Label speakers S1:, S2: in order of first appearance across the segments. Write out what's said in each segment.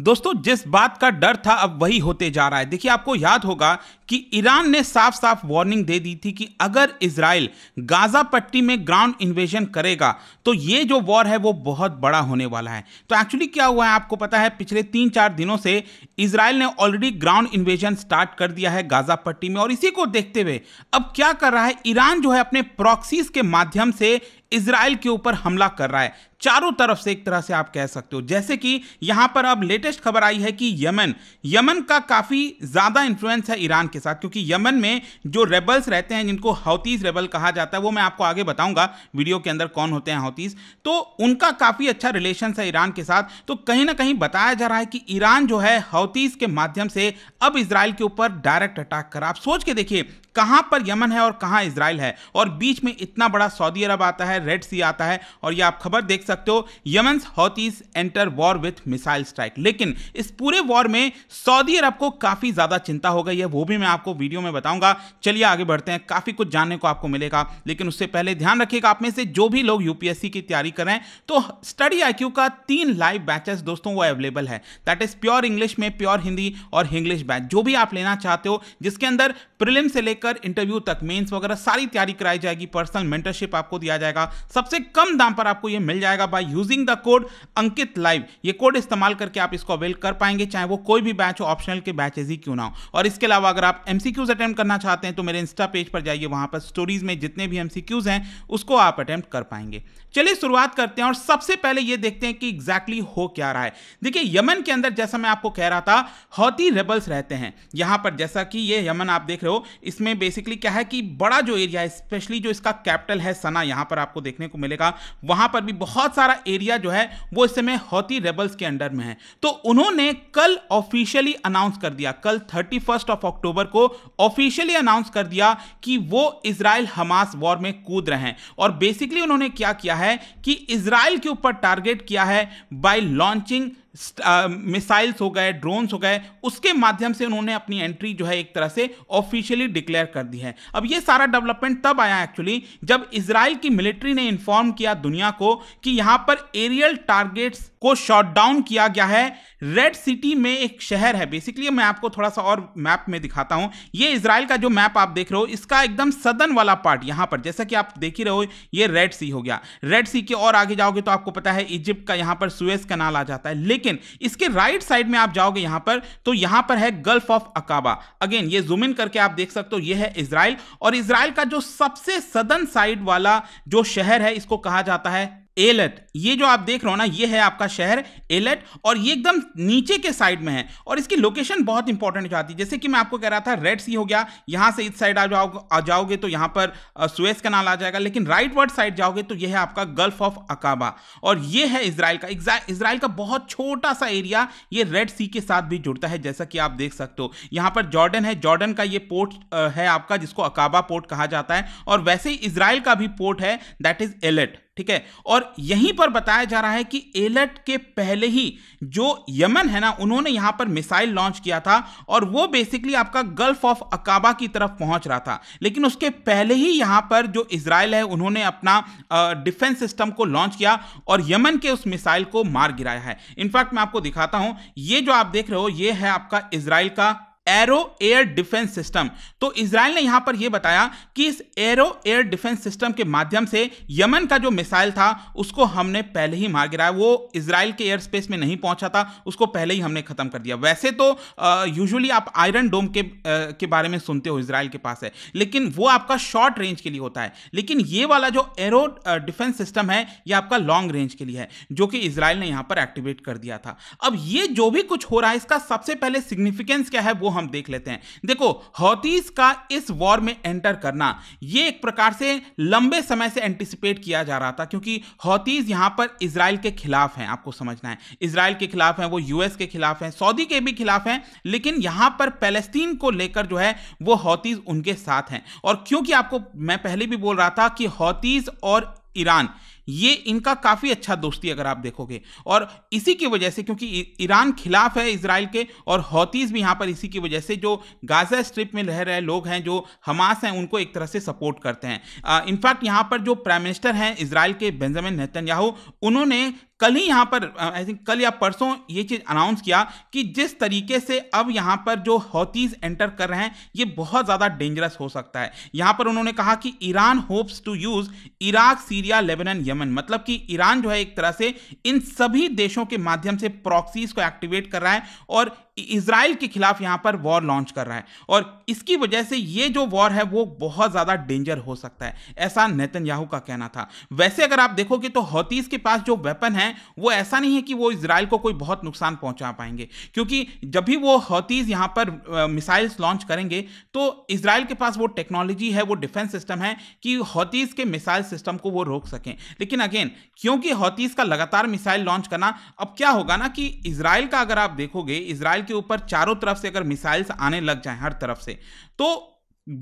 S1: दोस्तों जिस बात का डर था अब वही होते जा रहा है देखिए आपको याद होगा कि ईरान ने साफ साफ वार्निंग दे दी थी कि अगर इसराइल गाजा पट्टी में ग्राउंड इन्वेजन करेगा तो ये जो वॉर है वो बहुत बड़ा होने वाला है तो एक्चुअली क्या हुआ है आपको पता है पिछले तीन चार दिनों से इसराइल ने ऑलरेडी ग्राउंड इन्वेजन स्टार्ट कर दिया है गाजा पट्टी में और इसी को देखते हुए अब क्या कर रहा है ईरान जो है अपने प्रॉक्सीज के माध्यम से इसराइल के ऊपर हमला कर रहा है चारों तरफ से एक तरह से आप कह सकते हो जैसे कि यहां पर अब लेटेस्ट खबर आई है कि यमन यमन का काफ़ी ज़्यादा इन्फ्लुएंस है ईरान के साथ क्योंकि यमन में जो रेबल्स रहते हैं जिनको हौतीस रेबल कहा जाता है वो मैं आपको आगे बताऊंगा वीडियो के अंदर कौन होते हैं हौतीस तो उनका काफ़ी अच्छा रिलेशन है ईरान के साथ तो कहीं ना कहीं बताया जा रहा है कि ईरान जो है हौतीस के माध्यम से अब इसराइल के ऊपर डायरेक्ट अटैक कर आप सोच के देखिए कहां पर यमन है और कहां इसराइल है और बीच में इतना बड़ा सऊदी अरब आता है रेड सी आता है और ये आप खबर देख सकते हो Yemen Houthis enter war with missile strike लेकिन इस पूरे वॉर में सऊदी अरब को काफ़ी ज़्यादा चिंता हो गई है वो भी मैं आपको वीडियो में बताऊंगा चलिए आगे बढ़ते हैं काफ़ी कुछ जानने को आपको मिलेगा लेकिन उससे पहले ध्यान रखिएगा आप में से जो भी लोग यूपीएससी की तैयारी करें तो स्टडी आईक्यू का तीन लाइव बैचेस दोस्तों वो अवेलेबल है दैट इज प्योर इंग्लिश में प्योर हिंदी और इंग्लिश बैच जो भी आप लेना चाहते हो जिसके अंदर प्रिलिम से लेकर इंटरव्यू तक मेंस वगैरह सारी तैयारी कराई जाएगी पर्सनल मेंटरशिप आपको दिया जाएगा सबसे कम दाम पर आपको ये मिल जाएगा by using the code Ankit live ये कोड इस्तेमाल करके आप इसको अवेल कर पाएंगे चाहे वो कोई भी बैच हो ऑप्शनल के बैचेज ही क्यों ना हो और इसके अलावा अगर आप एम अटेम्प्ट करना चाहते हैं तो मेरे इंस्टा पेज पर जाइए वहां पर स्टोरीज में जितने भी एम हैं उसको आप अटैम्प्ट कर पाएंगे चलिए शुरुआत करते हैं और सबसे पहले ये देखते हैं कि एग्जैक्टली exactly हो क्या रहा है देखिए यमन के अंदर जैसा मैं आपको कह रहा था हौती रेबल्स रहते हैं यहां पर जैसा कि ये यमन आप देख रहे हो हो इसमें बेसिकली क्या है कि बड़ा जो एरिया है स्पेशली जो इसका कैपिटल है सना यहाँ पर आपको देखने को मिलेगा वहाँ पर भी बहुत सारा एरिया जो है वो इस समय हौती रेबल्स के अंडर में है तो उन्होंने कल ऑफिशियली अनाउंस कर दिया कल थर्टी ऑफ अक्टूबर को ऑफिशियली अनाउंस कर दिया कि वो इसराइल हमास वॉर में कूद रहे हैं और बेसिकली उन्होंने क्या किया है कि इसराइल के ऊपर टारगेट किया है बाय लॉन्चिंग मिसाइल्स हो गए ड्रोन्स हो गए उसके माध्यम से उन्होंने अपनी एंट्री जो है एक तरह से ऑफिशियली डिक्लेयर कर दी है अब ये सारा डेवलपमेंट तब आया एक्चुअली जब इसराइल की मिलिट्री ने इन्फॉर्म किया दुनिया को कि यहाँ पर एरियल टारगेट्स को शॉट डाउन किया गया है रेड सिटी में एक शहर है बेसिकली मैं आपको थोड़ा सा और मैप में दिखाता हूं ये इसराइल का जो मैप आप देख रहे हो इसका एकदम सदन वाला पार्ट यहां पर जैसा कि आप देख ही रहे हो ये रेड सी हो गया रेड सी के और आगे जाओगे तो आपको पता है इजिप्ट का यहां पर सुएस कनाल आ जाता है लेकिन इसके राइट साइड में आप जाओगे यहां पर तो यहां पर है गल्फ ऑफ अकाबा अगेन ये जूम इन करके आप देख सकते हो ये है इसराइल और इसराइल का जो सबसे सदन साइड वाला जो शहर है इसको कहा जाता है एलेट ये जो आप देख रहे हो ना ये है आपका शहर एलेट और ये एकदम नीचे के साइड में है और इसकी लोकेशन बहुत इंपॉर्टेंट हो जाती है जैसे कि मैं आपको कह रहा था रेड सी हो गया यहाँ से इस साइड आ जाओ आ जाओगे तो यहाँ पर सुएस कनाल आ जाएगा लेकिन राइट वर्ड साइड जाओगे तो यह है आपका गल्फ ऑफ अकाबा और ये है इसराइल का इसराइल का बहुत छोटा सा एरिया ये रेड सी के साथ भी जुड़ता है जैसा कि आप देख सकते हो यहाँ पर जॉर्डन है जॉर्डन का ये पोर्ट है आपका जिसको अकाबा पोर्ट कहा जाता है और वैसे ही इसराइल का भी पोर्ट है दैट इज एलेट ठीक है और यहीं पर बताया जा रहा है कि एलर्ट के पहले ही जो यमन है ना उन्होंने यहां पर मिसाइल लॉन्च किया था और वो बेसिकली आपका गल्फ ऑफ अकाबा की तरफ पहुंच रहा था लेकिन उसके पहले ही यहां पर जो इसराइल है उन्होंने अपना डिफेंस सिस्टम को लॉन्च किया और यमन के उस मिसाइल को मार गिराया है इनफैक्ट मैं आपको दिखाता हूं ये जो आप देख रहे हो ये है आपका इसराइल का एरो एयर डिफेंस सिस्टम तो इसराइल ने यहां पर यह बताया कि इस एरो एयर डिफेंस सिस्टम के माध्यम से यमन का जो मिसाइल था उसको हमने पहले ही मार गिराया वो इसराइल के एयर स्पेस में नहीं पहुंचा था उसको पहले ही हमने खत्म कर दिया वैसे तो यूजुअली आप आयरन डोम के आ, के बारे में सुनते हो इसराइल के पास है लेकिन वो आपका शॉर्ट रेंज के लिए होता है लेकिन ये वाला जो एरो डिफेंस सिस्टम है ये आपका लॉन्ग रेंज के लिए है जो कि इसराइल ने यहां पर एक्टिवेट कर दिया था अब ये जो भी कुछ हो रहा है इसका सबसे पहले सिग्निफिकेंस क्या है वो हम देख लेते हैं देखो हौतीस का इस वॉर में एंटर करना ये एक प्रकार से लंबे समय से एंटिसिपेट किया जा रहा था क्योंकि हौतीस यहां पर इसराइल के खिलाफ हैं आपको समझना है इसराइल के खिलाफ हैं वो यूएस के खिलाफ हैं सऊदी के भी खिलाफ हैं लेकिन यहां पर पैलेस्तीन को लेकर जो है वो हौतीस उनके साथ हैं और क्योंकि आपको मैं पहले भी बोल रहा था कि हौतीस और ईरान ये इनका काफ़ी अच्छा दोस्ती अगर आप देखोगे और इसी की वजह से क्योंकि ईरान खिलाफ है इसराइल के और हौतीज़ भी यहाँ पर इसी की वजह से जो गाज़ा स्ट्रिप में रह रहे लोग हैं जो हमास हैं उनको एक तरह से सपोर्ट करते हैं इनफैक्ट यहाँ पर जो प्राइम मिनिस्टर हैं इसराइल के बेंजामिन नेतन्याहू उन्होंने कल ही यहाँ पर आई थिंक कल या परसों ये चीज़ अनाउंस किया कि जिस तरीके से अब यहाँ पर जो हौतीज़ एंटर कर रहे हैं ये बहुत ज़्यादा डेंजरस हो सकता है यहाँ पर उन्होंने कहा कि Iran hopes to use Iraq Syria Lebanon Yemen मतलब कि ईरान जो है एक तरह से इन सभी देशों के माध्यम से प्रॉक्सीज को एक्टिवेट कर रहा है और इसराइल के खिलाफ यहाँ पर वॉर लॉन्च कर रहा है और इसकी वजह से ये जो वॉर है वो बहुत ज़्यादा डेंजर हो सकता है ऐसा नेतन का कहना था वैसे अगर आप देखोगे तो हौतीस के पास जो वेपन है वो ऐसा नहीं है कि वो इसराइल को कोई बहुत नुकसान पहुंचा पाएंगे क्योंकि जब भी वो हौतीस यहाँ पर मिसाइल्स लॉन्च करेंगे तो इसराइल के पास वो टेक्नोलॉजी है वो डिफेंस सिस्टम है कि हौतीस के मिसाइल सिस्टम को वो रोक सकें लेकिन अगेन क्योंकि हौतीस का लगातार मिसाइल लॉन्च करना अब क्या होगा ना कि इसराइल का अगर आप देखोगे इसराइल इसराइल के ऊपर चारों तरफ से अगर मिसाइल्स आने लग जाएं हर तरफ से तो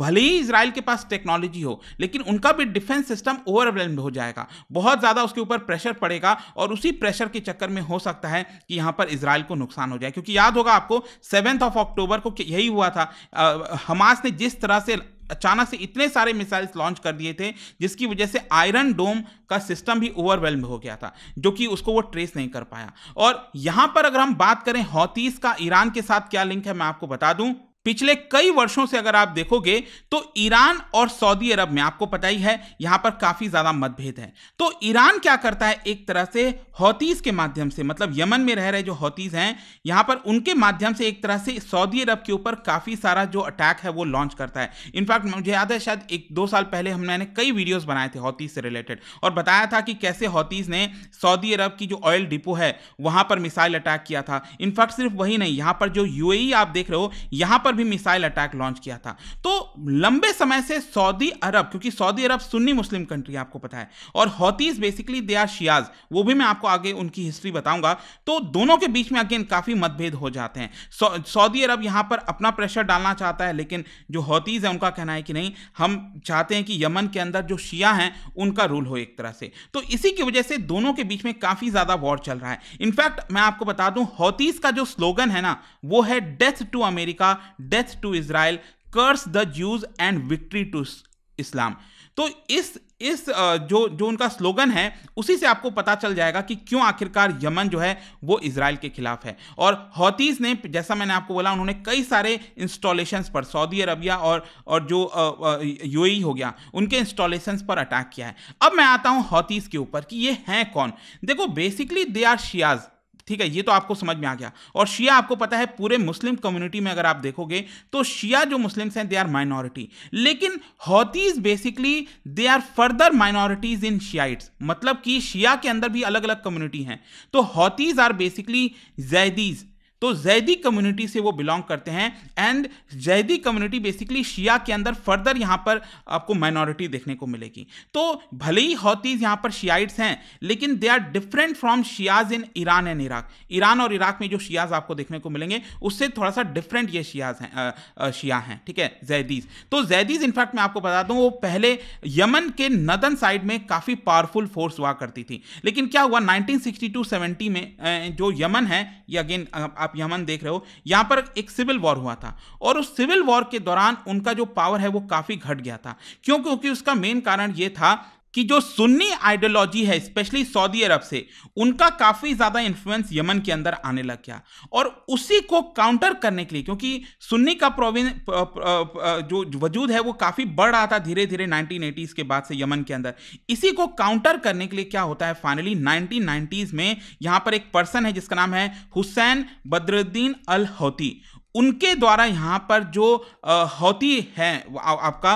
S1: भले ही इसराइल के पास टेक्नोलॉजी हो लेकिन उनका भी डिफेंस सिस्टम ओवरवेलम हो जाएगा बहुत ज़्यादा उसके ऊपर प्रेशर पड़ेगा और उसी प्रेशर के चक्कर में हो सकता है कि यहाँ पर इसराइल को नुकसान हो जाए क्योंकि याद होगा आपको सेवेंथ ऑफ अक्टूबर को यही हुआ था आ, हमास ने जिस तरह से अचानक से इतने सारे मिसाइल्स लॉन्च कर दिए थे जिसकी वजह से आयरन डोम का सिस्टम भी ओवरवेल्म हो गया था जो कि उसको वो ट्रेस नहीं कर पाया और यहां पर अगर हम बात करें हौतीस का ईरान के साथ क्या लिंक है मैं आपको बता दूं पिछले कई वर्षों से अगर आप देखोगे तो ईरान और सऊदी अरब में आपको पता ही है यहां पर काफी ज्यादा मतभेद है तो ईरान क्या करता है एक तरह से हौतीस के माध्यम से मतलब यमन में रह रहे जो हौतीस हैं यहां पर उनके माध्यम से एक तरह से सऊदी अरब के ऊपर काफी सारा जो अटैक है वो लॉन्च करता है इनफैक्ट मुझे याद है शायद एक दो साल पहले हमने कई वीडियोज बनाए थे हौतीस से रिलेटेड और बताया था कि कैसे हौतीस ने सऊदी अरब की जो ऑयल डिपो है वहां पर मिसाइल अटैक किया था इनफैक्ट सिर्फ वही नहीं यहां पर जो यू आप देख रहे हो यहां पर पर भी मिसाइल अटैक लॉन्च किया था तो लंबे समय से सऊदी अरब क्योंकि Saudi Arab Sunni Muslim country आपको पता है और Houthis basically they are Shias वो भी मैं आपको आगे उनकी हिस्ट्री बताऊंगा तो दोनों के बीच में अगेन काफ़ी मतभेद हो जाते हैं सऊदी अरब यहां पर अपना प्रेशर डालना चाहता है लेकिन जो हौतीज़ है उनका कहना है कि नहीं हम चाहते हैं कि यमन के अंदर जो शिया हैं उनका रूल हो एक तरह से तो इसी की वजह से दोनों के बीच में काफ़ी ज़्यादा वॉर चल रहा है इनफैक्ट मैं आपको बता दूं हौतीस का जो स्लोगन है ना वो है death to America death to Israel curse the Jews and victory to Islam तो इस इस जो जो उनका स्लोगन है उसी से आपको पता चल जाएगा कि क्यों आखिरकार यमन जो है वो इसराइल के खिलाफ है और हौतीस ने जैसा मैंने आपको बोला उन्होंने कई सारे इंस्टॉलेशंस पर सऊदी अरबिया और और जो यूएई e हो गया उनके इंस्टॉलेशंस पर अटैक किया है अब मैं आता हूँ हौतीस के ऊपर कि ये हैं कौन देखो बेसिकली दे आर शियाज़ ठीक है ये तो आपको समझ में आ गया और शिया आपको पता है पूरे मुस्लिम कम्युनिटी में अगर आप देखोगे तो शिया जो मुस्लिम्स हैं दे आर माइनॉरिटी लेकिन Houthis basically they are further minorities in Shiites मतलब कि शिया के अंदर भी अलग अलग कम्युनिटी हैं तो हौतीज आर बेसिकली जैदीज़ तो जैदी कम्युनिटी से वो बिलोंग करते हैं and Zaidi community basically Shia के अंदर फर्दर यहाँ पर आपको माइनॉरिटी देखने को मिलेगी तो भले ही हौतीज यहाँ पर शियाइट्स हैं लेकिन they are different from Shias in Iran and Iraq Iran और इराक में जो शियाज आपको देखने को मिलेंगे उससे थोड़ा सा डिफरेंट ये शियाज हैं शिया हैं ठीक है जैदीज तो जैदीज इनफैक्ट मैं आपको बता दूँ वो पहले यमन के नदन साइड में काफ़ी पावरफुल फोर्स हुआ करती थी लेकिन क्या हुआ नाइनटीन सिक्सटी में जो यमन है ये अगेन आप आप यमन देख रहे हो यहां पर एक सिविल वॉर हुआ था और उस सिविल वॉर के दौरान उनका जो पावर है वो काफ़ी घट गया था क्यों क्योंकि उसका मेन कारण यह था कि जो सुन्नी आइडियोलॉजी है स्पेशली सऊदी अरब से उनका काफ़ी ज़्यादा इन्फ्लुएंस यमन के अंदर आने लग गया और उसी को काउंटर करने के लिए क्योंकि सुन्नी का प्रोविन जो वजूद है वो काफ़ी बढ़ रहा था धीरे धीरे नाइनटीन के बाद से यमन के अंदर इसी को काउंटर करने के लिए क्या होता है फाइनली नाइनटीन में यहाँ पर एक पर्सन है जिसका नाम है हुसैन बद्रुद्दीन अल हौती उनके द्वारा यहाँ पर जो हौती है आ, आपका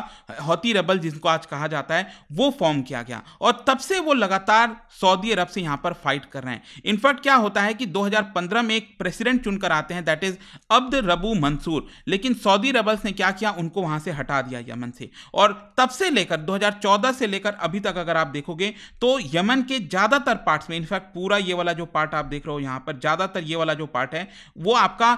S1: हौती रबल जिनको आज कहा जाता है वो फॉर्म किया गया और तब से वो लगातार सऊदी अरब से यहाँ पर फाइट कर रहे हैं इनफैक्ट क्या होता है कि 2015 में एक प्रेसिडेंट चुनकर आते हैं that is Abd Rabbu Mansour लेकिन सऊदी रबल्स ने क्या किया उनको वहाँ से हटा दिया यमन से और तब से लेकर दो से लेकर अभी तक अगर आप देखोगे तो यमन के ज़्यादातर पार्ट्स में इनफैक्ट पूरा ये वाला जो पार्ट आप देख रहे हो यहाँ पर ज़्यादातर ये वाला जो पार्ट है वो आपका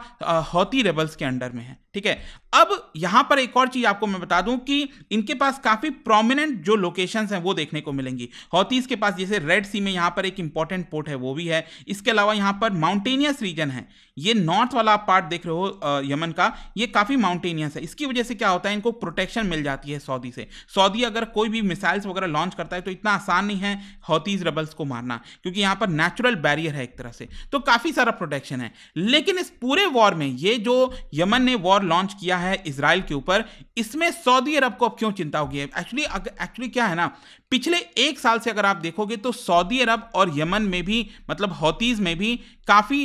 S1: हौती लेवल्स के अंडर में है ठीक है अब यहां पर एक और चीज आपको मैं बता दूं कि इनके पास काफी प्रोमिनेंट जो लोकेशन हैं वो देखने को मिलेंगी हॉतीस के पास जैसे रेड सी में यहां पर एक इंपॉर्टेंट पोर्ट है वो भी है इसके अलावा यहां पर माउंटेनियस रीजन है ये नॉर्थ वाला पार्ट देख रहे हो यमन का ये काफी माउंटेनियस है इसकी वजह से क्या होता है इनको प्रोटेक्शन मिल जाती है सऊदी से सऊदी अगर कोई भी मिसाइल्स वगैरह लॉन्च करता है तो इतना आसान नहीं है हॉतीज रबल्स को मारना क्योंकि यहां पर नेचुरल बैरियर है एक तरह से तो काफी सारा प्रोटेक्शन है लेकिन इस पूरे वॉर में ये जो यमन ने वॉर लॉन्च किया है इसराइल के ऊपर इसमें सऊदी अरब को अब क्यों चिंता होगी एक्चुअली एक्चुअली क्या है ना पिछले एक साल से अगर आप देखोगे तो सऊदी अरब और यमन में भी मतलब हौतीज़ में भी काफ़ी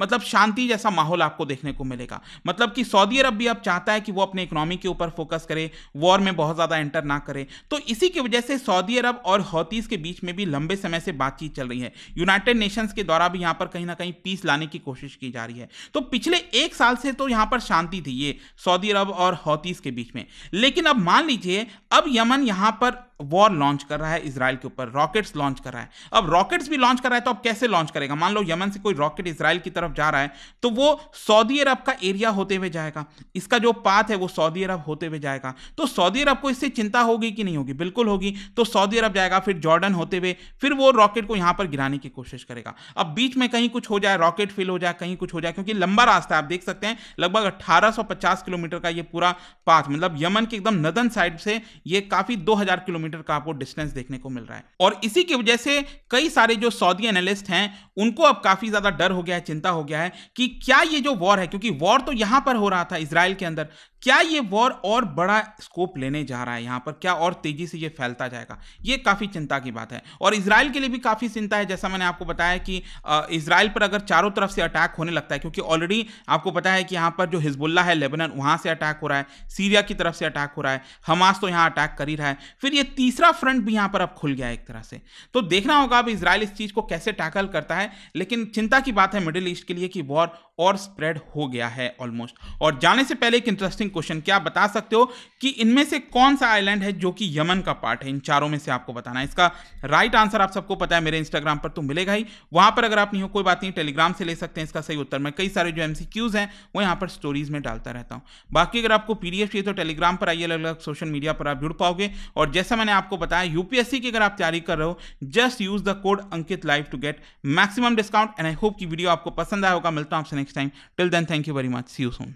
S1: मतलब शांति जैसा माहौल आपको देखने को मिलेगा मतलब कि सऊदी अरब भी अब चाहता है कि वो अपने इकोनॉमी के ऊपर फोकस करे वॉर में बहुत ज़्यादा एंटर ना करे तो इसी की वजह से सऊदी अरब और हौतीज़ के बीच में भी लंबे समय से बातचीत चल रही है यूनाइटेड नेशंस के द्वारा भी यहाँ पर कहीं ना कहीं पीस लाने की कोशिश की जा रही है तो पिछले एक साल से तो यहाँ पर शांति शांति थी ये सऊदी अरब और हौतीस के बीच में लेकिन अब मान लीजिए अब यमन यहाँ पर वॉर लॉन्च कर रहा है इसराइल के ऊपर रॉकेट्स लॉन्च कर रहा है अब रॉकेट्स भी लॉन्च कर रहा है तो अब कैसे लॉन्च करेगा मान लो यमन से कोई रॉकेट इसराइल की तरफ जा रहा है तो वो सऊदी अरब का एरिया होते हुए जाएगा इसका जो पाथ है वो सऊदी अरब होते हुए जाएगा तो सऊदी अरब को इससे चिंता होगी कि नहीं होगी बिल्कुल होगी तो सऊदी अरब जाएगा फिर जॉर्डन होते हुए फिर वो रॉकेट को यहां पर गिराने की कोशिश करेगा अब बीच में कहीं कुछ हो जाए रॉकेट फेल हो जाए कहीं कुछ हो जाए क्योंकि लंबा रास्ता है आप देख सकते हैं लगभग 1850 किलोमीटर का ये पूरा पाथ मतलब यमन के एकदम नदन साइड से ये काफ़ी दो किलोमीटर किलोमीटर का आपको डिस्टेंस देखने को मिल रहा है और इसी की वजह से कई सारे जो सऊदी एनालिस्ट हैं उनको अब काफ़ी ज़्यादा डर हो गया है चिंता हो गया है कि क्या ये जो वॉर है क्योंकि वॉर तो यहां पर हो रहा था इसराइल के अंदर क्या ये वॉर और बड़ा स्कोप लेने जा रहा है यहाँ पर क्या और तेज़ी से ये फैलता जाएगा ये काफ़ी चिंता की बात है और इसराइल के लिए भी काफ़ी चिंता है जैसा मैंने आपको बताया कि इसराइल पर अगर चारों तरफ से अटैक होने लगता है क्योंकि ऑलरेडी आपको पता है कि यहाँ पर जो हिजबुल्ला है लेबनन वहाँ से अटैक हो रहा है सीरिया की तरफ से अटैक हो रहा है हमास तो यहाँ अटैक कर ही रहा है फिर ये तीसरा फ्रंट भी यहां पर अब खुल गया एक तरह से तो देखना होगा अब इसराइल इस चीज को कैसे टैकल करता है लेकिन चिंता की बात है मिडिल ईस्ट के लिए कि वॉर और स्प्रेड हो गया है ऑलमोस्ट और जाने से पहले एक इंटरेस्टिंग क्वेश्चन क्या आप बता सकते हो कि इनमें से कौन सा आइलैंड है जो कि यमन का पार्ट है इन चारों में से आपको बताना है इसका राइट आंसर आप सबको पता है मेरे इंस्टाग्राम पर तो मिलेगा ही वहां पर अगर आप नहीं हो कोई बात नहीं टेलीग्राम से ले सकते हैं इसका सही उत्तर मैं कई सारे जो एमसीक्यूज हैं वो यहां पर स्टोरीज में डालता रहता हूं बाकी अगर आपको पीडीएफ चाहिए तो टेलीग्राम पर आइए अलग अलग सोशल मीडिया पर आप जुड़ पाओगे और जैसा मैंने आपको बताया यूपीएससी की अगर आप तैयारी कर रहे हो just use the code Ankit live to get maximum discount and I hope की वीडियो आपको पसंद आया होगा मिलता हूं आपसे next time till then thank you very much see you soon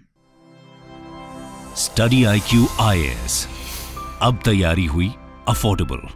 S1: study I Q I S अब तैयारी हुई अफोर्डेबल